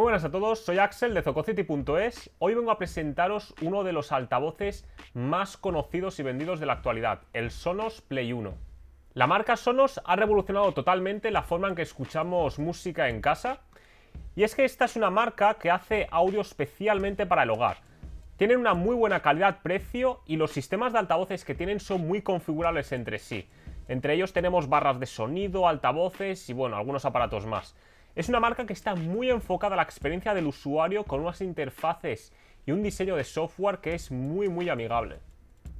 Muy buenas a todos, soy Axel de Zococity.es. Hoy vengo a presentaros uno de los altavoces más conocidos y vendidos de la actualidad, el Sonos Play 1. La marca Sonos ha revolucionado totalmente la forma en que escuchamos música en casa. Y es que esta es una marca que hace audio especialmente para el hogar. Tienen una muy buena calidad-precio y los sistemas de altavoces que tienen son muy configurables entre sí. Entre ellos tenemos barras de sonido, altavoces y bueno, algunos aparatos más. Es una marca que está muy enfocada a la experiencia del usuario con unas interfaces y un diseño de software que es muy muy amigable.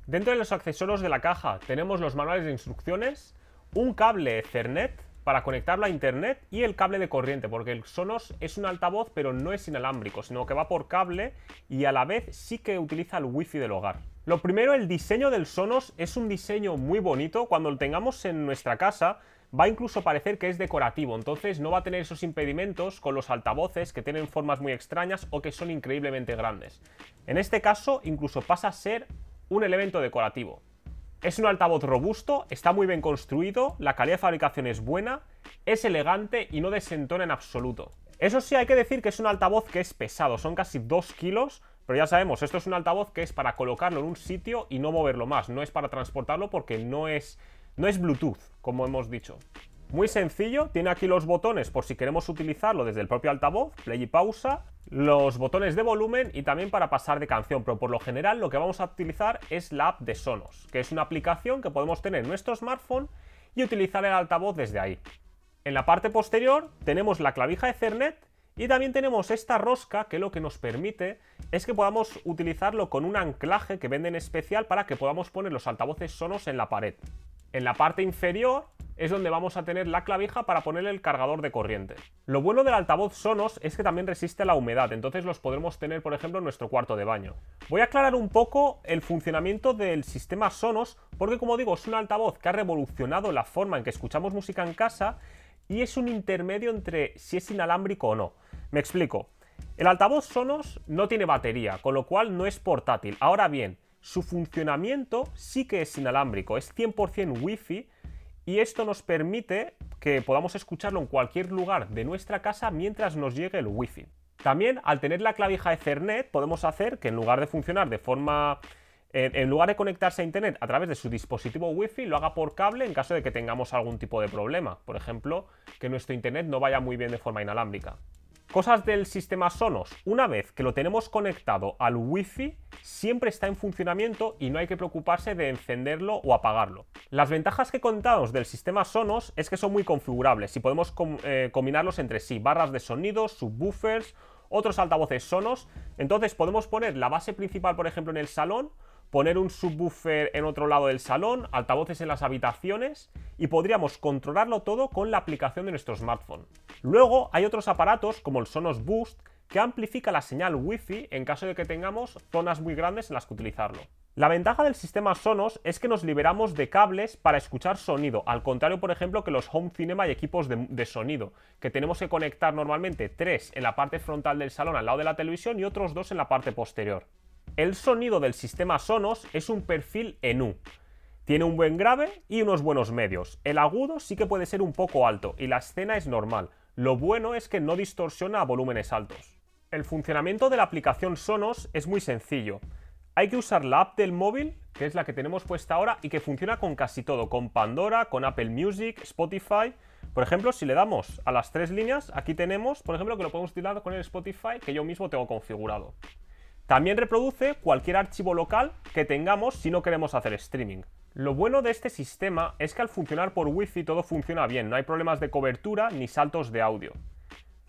Dentro de los accesorios de la caja tenemos los manuales de instrucciones, un cable Ethernet para conectarlo a internet y el cable de corriente, porque el Sonos es un altavoz pero no es inalámbrico, sino que va por cable y a la vez sí que utiliza el wifi del hogar. Lo primero, el diseño del Sonos es un diseño muy bonito. Cuando lo tengamos en nuestra casa, va incluso a parecer que es decorativo, entonces no va a tener esos impedimentos con los altavoces que tienen formas muy extrañas o que son increíblemente grandes. En este caso, incluso pasa a ser un elemento decorativo. Es un altavoz robusto, está muy bien construido, la calidad de fabricación es buena, es elegante y no desentona en absoluto. Eso sí, hay que decir que es un altavoz que es pesado, son casi 2 kilos, pero ya sabemos, esto es un altavoz que es para colocarlo en un sitio y no moverlo más. No es para transportarlo porque no es, no es Bluetooth, como hemos dicho. Muy sencillo, tiene aquí los botones por si queremos utilizarlo desde el propio altavoz, play y pausa, los botones de volumen y también para pasar de canción, pero por lo general lo que vamos a utilizar es la app de Sonos, que es una aplicación que podemos tener en nuestro smartphone y utilizar el altavoz desde ahí. En la parte posterior tenemos la clavija Ethernet y también tenemos esta rosca que es lo que nos permite es que podamos utilizarlo con un anclaje que venden especial para que podamos poner los altavoces sonos en la pared. En la parte inferior es donde vamos a tener la clavija para poner el cargador de corriente. Lo bueno del altavoz Sonos es que también resiste la humedad, entonces los podremos tener, por ejemplo, en nuestro cuarto de baño. Voy a aclarar un poco el funcionamiento del sistema Sonos, porque como digo, es un altavoz que ha revolucionado la forma en que escuchamos música en casa y es un intermedio entre si es inalámbrico o no. Me explico. El altavoz Sonos no tiene batería, con lo cual no es portátil. Ahora bien, su funcionamiento sí que es inalámbrico, es 100% Wi-Fi y esto nos permite que podamos escucharlo en cualquier lugar de nuestra casa mientras nos llegue el Wi-Fi. También, al tener la clavija Ethernet, podemos hacer que en lugar de funcionar de forma... Eh, en lugar de conectarse a Internet a través de su dispositivo Wi-Fi, lo haga por cable en caso de que tengamos algún tipo de problema. Por ejemplo, que nuestro Internet no vaya muy bien de forma inalámbrica. Cosas del sistema Sonos. Una vez que lo tenemos conectado al Wi-Fi, siempre está en funcionamiento y no hay que preocuparse de encenderlo o apagarlo. Las ventajas que contamos del sistema Sonos es que son muy configurables y podemos eh, combinarlos entre sí. Barras de sonido, subwoofers, otros altavoces Sonos. Entonces podemos poner la base principal, por ejemplo, en el salón poner un subwoofer en otro lado del salón, altavoces en las habitaciones y podríamos controlarlo todo con la aplicación de nuestro smartphone. Luego hay otros aparatos como el Sonos Boost que amplifica la señal Wi-Fi en caso de que tengamos zonas muy grandes en las que utilizarlo. La ventaja del sistema Sonos es que nos liberamos de cables para escuchar sonido, al contrario, por ejemplo, que los home cinema y equipos de, de, sonido, que tenemos que conectar normalmente tres en la parte frontal del salón al lado de la televisión y otros dos en la parte posterior. El sonido del sistema Sonos es un perfil en U. Tiene un buen grave y unos buenos medios. El agudo sí que puede ser un poco alto y la escena es normal. Lo bueno es que no distorsiona a volúmenes altos. El funcionamiento de la aplicación Sonos es muy sencillo. Hay que usar la app del móvil, que es la que tenemos puesta ahora y que funciona con casi todo, con Pandora, con Apple Music, Spotify. Por ejemplo, si le damos a las tres líneas, aquí tenemos, por ejemplo, que lo podemos utilizar con el Spotify que yo mismo tengo configurado. También reproduce cualquier archivo local que tengamos si no queremos hacer streaming. Lo bueno de este sistema es que al funcionar por Wi-Fi todo funciona bien, no hay problemas de cobertura ni saltos de audio.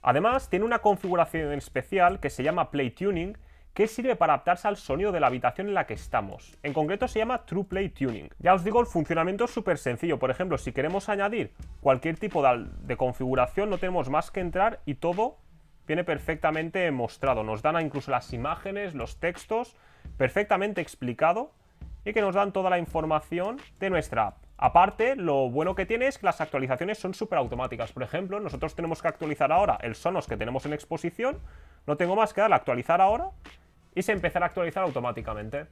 Además, tiene una configuración especial que se llama Play Tuning, que sirve para adaptarse al sonido de la habitación en la que estamos. En concreto se llama True Play Tuning. Ya os digo, el funcionamiento es súper sencillo. Por ejemplo, si queremos añadir cualquier tipo de, configuración, no tenemos más que entrar y todo viene perfectamente mostrado. Nos dan incluso las imágenes, los textos, perfectamente explicado y que nos dan toda la información de nuestra app. Aparte, lo bueno que tiene es que las actualizaciones son súper automáticas. Por ejemplo, nosotros tenemos que actualizar ahora el Sonos que tenemos en exposición. No tengo más que darle a actualizar ahora y se empezará a actualizar automáticamente.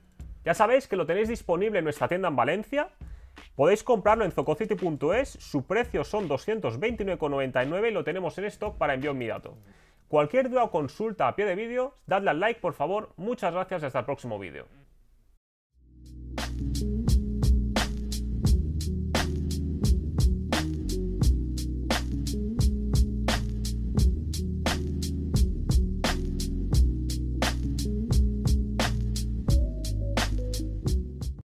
Ya sabéis que lo tenéis disponible en nuestra tienda en Valencia. Podéis comprarlo en zococity.es, su precio son 229,99 y lo tenemos en stock para envío inmediato. Cualquier duda o consulta a pie de vídeo, dadle al like por favor. Muchas gracias y hasta el próximo vídeo.